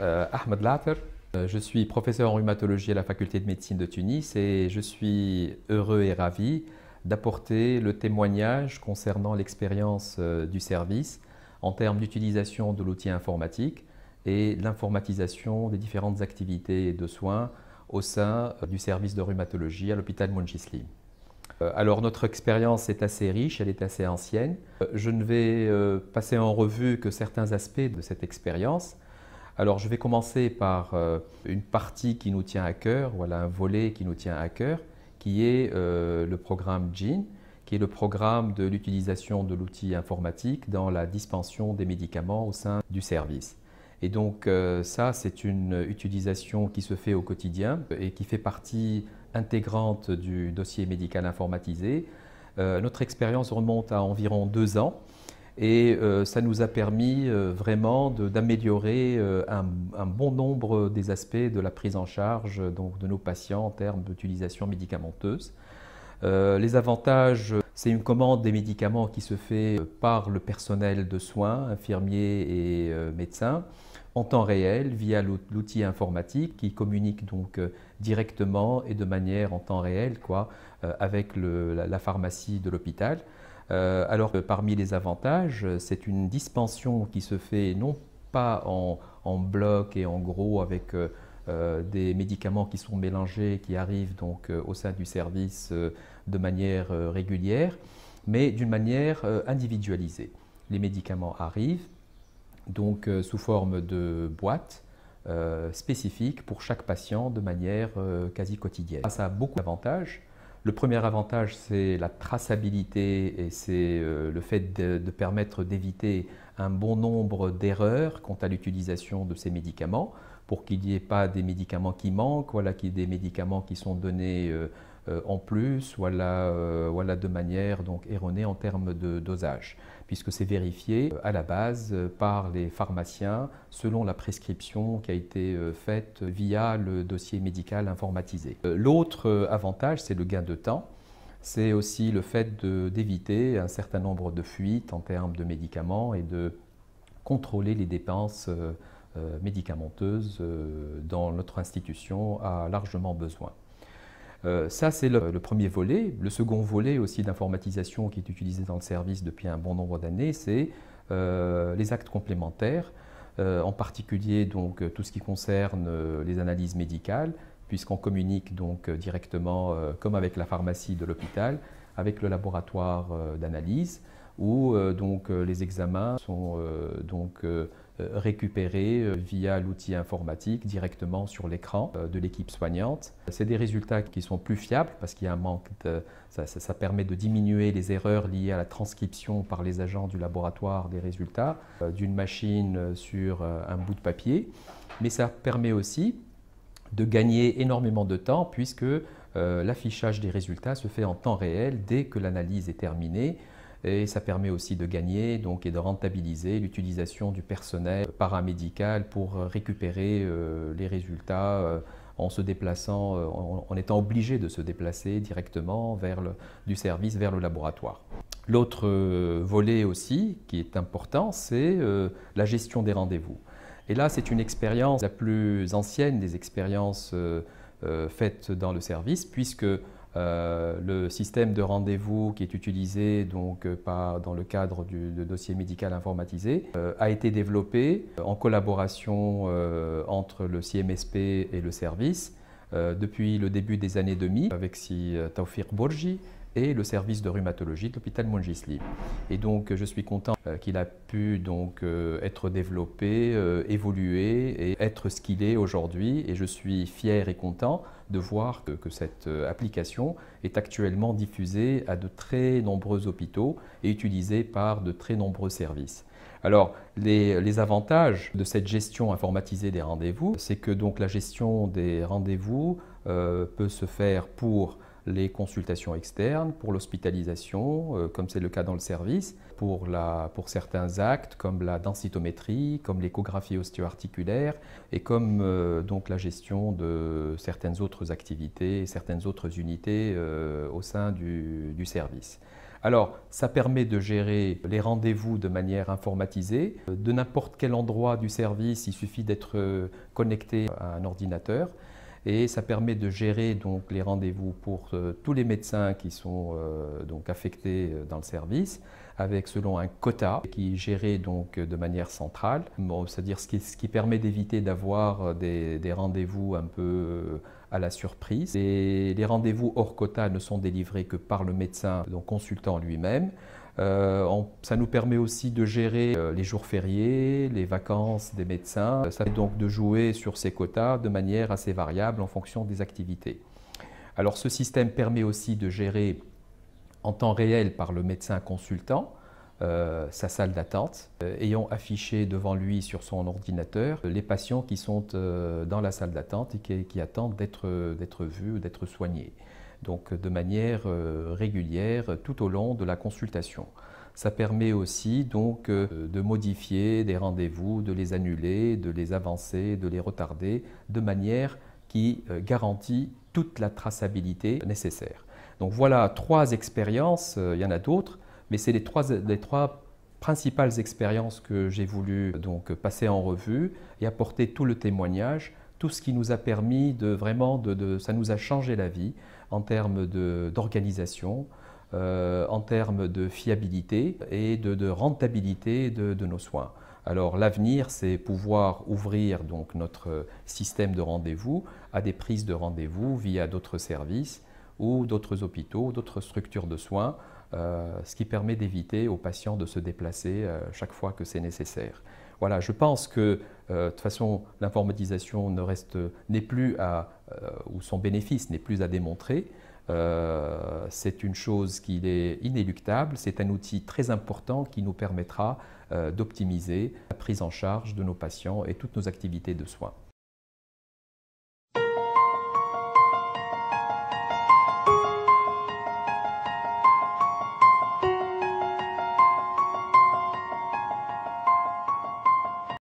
Euh, Ahmed Later. Euh, je suis professeur en rhumatologie à la faculté de médecine de Tunis et je suis heureux et ravi d'apporter le témoignage concernant l'expérience euh, du service en termes d'utilisation de l'outil informatique et l'informatisation des différentes activités de soins au sein du service de rhumatologie à l'hôpital Monchisli. Alors notre expérience est assez riche, elle est assez ancienne. Je ne vais passer en revue que certains aspects de cette expérience, alors je vais commencer par euh, une partie qui nous tient à cœur, voilà un volet qui nous tient à cœur, qui est euh, le programme GIN, qui est le programme de l'utilisation de l'outil informatique dans la dispension des médicaments au sein du service. Et donc euh, ça, c'est une utilisation qui se fait au quotidien et qui fait partie intégrante du dossier médical informatisé. notre expérience remonte à environ deux ans et euh, ça nous a permis euh, vraiment d'améliorer euh, un, bon nombre des aspects de la prise en charge de nos patients en termes d'utilisation médicamenteuse. les avantages, c'est une commande des médicaments qui se fait par le personnel de soins, infirmiers et médecins en temps réel via l'outil informatique qui communique donc euh, directement et de manière en temps réel quoi, euh, avec le, la, pharmacie de l'hôpital. Euh, alors parmi les avantages, c'est une dispension qui se fait non pas en, bloc et en gros avec des médicaments qui sont mélangés, qui arrivent donc au sein du service de manière régulière, mais d'une manière individualisée. Les médicaments arrivent, donc euh, sous forme de boîte euh, spécifiques pour chaque patient de manière euh, quasi quotidienne. Ça a beaucoup d'avantages. Le premier avantage, c'est la traçabilité et c'est euh, le fait de, permettre d'éviter un bon nombre d'erreurs quant à l'utilisation de ces médicaments pour qu'il n'y ait pas des médicaments qui manquent, voilà, qu'il y des médicaments qui sont donnés euh, en plus, euh, voilà, de manière donc erronée en termes de dosage, puisque c'est vérifié euh, à la base par les pharmaciens selon la prescription qui a été faite via le dossier médical informatisé. L'autre avantage, c'est le gain de temps. C'est aussi le fait d'éviter un certain nombre de fuites en termes de médicaments et de contrôler les dépenses médicamenteuses dont notre institution a largement besoin. Euh, ça, c'est le, premier volet. Le second volet aussi d'informatisation qui est utilisé dans le service depuis un bon nombre d'années, c'est euh, les actes complémentaires, euh, en particulier donc tout ce qui concerne les analyses médicales, puisqu'on communique donc directement, comme avec la pharmacie de l'hôpital, avec le laboratoire d'analyse, où donc les examens sont donc euh, récupérés euh, via l'outil informatique directement sur l'écran euh, de l'équipe soignante. C'est des résultats qui sont plus fiables parce qu'il y a un manque de... ça, permet de diminuer les erreurs liées à la transcription par les agents du laboratoire des résultats d'une machine sur un bout de papier. Mais ça permet aussi de gagner énormément de temps puisque l'affichage des résultats se fait en temps réel dès que l'analyse est terminée et ça permet aussi de gagner donc, et de rentabiliser l'utilisation du personnel paramédical pour récupérer euh, les résultats euh, en se déplaçant, euh, en, étant obligé de se déplacer directement vers le, du service vers le laboratoire. L'autre volet aussi qui est important, c'est la gestion des rendez-vous. Et là, c'est une expérience la plus ancienne des expériences faites dans le service, puisque euh, le système de rendez-vous qui est utilisé donc, euh, dans le cadre du dossier médical informatisé euh, a été développé en collaboration entre le CMSP et le service depuis le début des années 2000 avec si Taufir Bourgi, et le service de rhumatologie de l'hôpital Montgisli. Et donc je suis content euh, qu'il a pu donc euh, être développé, euh, évoluer et être ce qu'il est aujourd'hui et je suis fier et content de voir que, cette application est actuellement diffusée à de très nombreux hôpitaux et utilisée par de très nombreux services. Alors, les, les avantages de cette gestion informatisée des rendez-vous, c'est que donc la gestion des rendez-vous peut se faire pour les consultations externes, pour l'hospitalisation, euh, comme c'est le cas dans le service, pour, certains actes comme la densitométrie, comme l'échographie osteoarticulaire et comme euh, donc la gestion de certaines autres activités, certaines autres unités euh, au sein du, du service. Alors, ça permet de gérer les rendez-vous de manière informatisée. De n'importe quel endroit du service, il suffit d'être connecté à un ordinateur et ça permet de gérer donc les rendez-vous pour euh, tous les médecins qui sont euh, donc affectés euh, dans le service avec selon un quota qui est géré donc de manière centrale, c'est-à-dire ce qui, qui, permet d'éviter d'avoir des rendez-vous un peu à la surprise. Et les rendez-vous hors quota ne sont délivrés que par le médecin, consultant lui-même. Euh, ça nous permet aussi de gérer euh, les jours fériés, les vacances des médecins. Euh, ça permet donc de jouer sur ces quotas de manière assez variable en fonction des activités. Alors ce système permet aussi de gérer en temps réel par le médecin consultant euh, sa salle d'attente, euh, ayant affiché devant lui sur son ordinateur euh, les patients qui sont dans la salle d'attente et qui, attendent d'être vus ou d'être soignés. Donc de manière régulière tout au long de la consultation. Ça permet aussi donc de modifier des rendez-vous, de les annuler, de les avancer, de les retarder, de manière qui garantit toute la traçabilité nécessaire. Donc voilà trois expériences, il y en a d'autres, mais c'est les trois, principales expériences que j'ai voulu donc passer en revue et apporter tout le témoignage, tout ce qui nous a permis de vraiment, de, ça nous a changé la vie en termes d'organisation, euh, en termes de fiabilité et de, rentabilité de, de, nos soins. Alors l'avenir, c'est pouvoir ouvrir donc notre système de rendez-vous à des prises de rendez-vous via d'autres services ou d'autres hôpitaux, d'autres structures de soins euh, ce qui permet d'éviter aux patients de se déplacer euh, chaque fois que c'est nécessaire. Voilà, je pense que euh, de toute façon, l'informatisation n'est plus à, ou son bénéfice n'est plus à démontrer. c'est une chose qui est inéluctable, c'est un outil très important qui nous permettra d'optimiser la prise en charge de nos patients et toutes nos activités de soins.